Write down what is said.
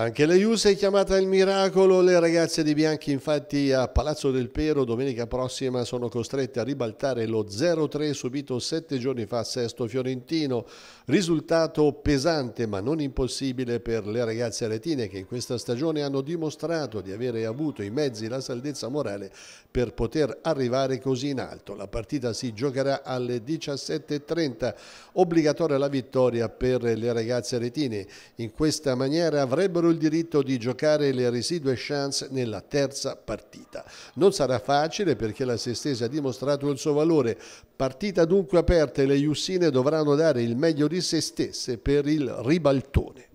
Anche la Juve è chiamata il miracolo, le ragazze di Bianchi infatti a Palazzo del Pero domenica prossima sono costrette a ribaltare lo 0-3 subito sette giorni fa a Sesto Fiorentino, risultato pesante ma non impossibile per le ragazze aretine che in questa stagione hanno dimostrato di avere avuto i mezzi la saldezza morale per poter arrivare così in alto. La partita si giocherà alle 17.30, obbligatoria la vittoria per le ragazze aretine, in questa maniera avrebbero il diritto di giocare le residue chance nella terza partita. Non sarà facile perché la Sestese ha dimostrato il suo valore. Partita dunque aperta e le Jussine dovranno dare il meglio di se stesse per il ribaltone.